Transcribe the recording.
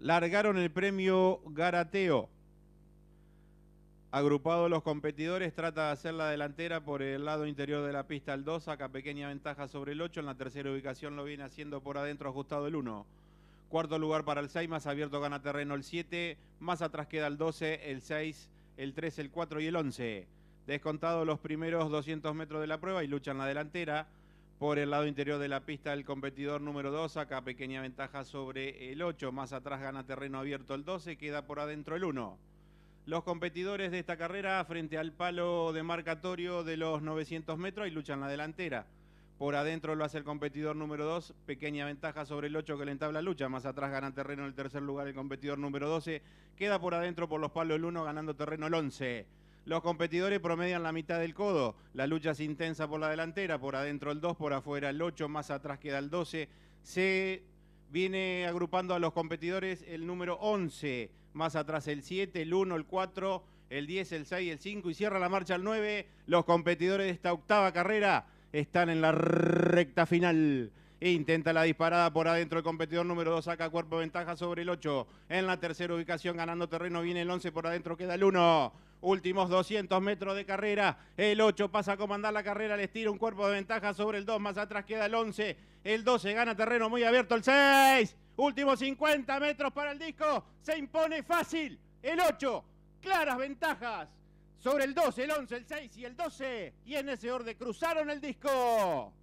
largaron el premio Garateo. Agrupado los competidores, trata de hacer la delantera por el lado interior de la pista el 2, saca pequeña ventaja sobre el 8, en la tercera ubicación lo viene haciendo por adentro ajustado el 1. Cuarto lugar para el 6, más abierto gana terreno el 7, más atrás queda el 12, el 6, el 3, el 4 y el 11. Descontados los primeros 200 metros de la prueba y luchan la delantera por el lado interior de la pista el competidor número 2, saca pequeña ventaja sobre el 8, más atrás gana terreno abierto el 12, queda por adentro el 1. Los competidores de esta carrera frente al palo de marcatorio de los 900 metros y luchan la delantera. Por adentro lo hace el competidor número 2, pequeña ventaja sobre el 8 que le entabla lucha, más atrás gana terreno el tercer lugar el competidor número 12, queda por adentro por los palos el 1 ganando terreno el 11. Los competidores promedian la mitad del codo. La lucha es intensa por la delantera, por adentro el 2, por afuera el 8, más atrás queda el 12. Se viene agrupando a los competidores el número 11, más atrás el 7, el 1, el 4, el 10, el 6, el 5 y cierra la marcha el 9. Los competidores de esta octava carrera están en la recta final. E intenta la disparada por adentro. El competidor número 2 saca cuerpo de ventaja sobre el 8. En la tercera ubicación, ganando terreno, viene el 11 por adentro, queda el 1. Últimos 200 metros de carrera. El 8 pasa a comandar la carrera, les tira un cuerpo de ventaja sobre el 2. Más atrás queda el 11. El 12 gana terreno muy abierto. El 6. Últimos 50 metros para el disco. Se impone fácil. El 8. Claras ventajas. Sobre el 2, el 11, el 6 y el 12. Y en ese orden cruzaron el disco.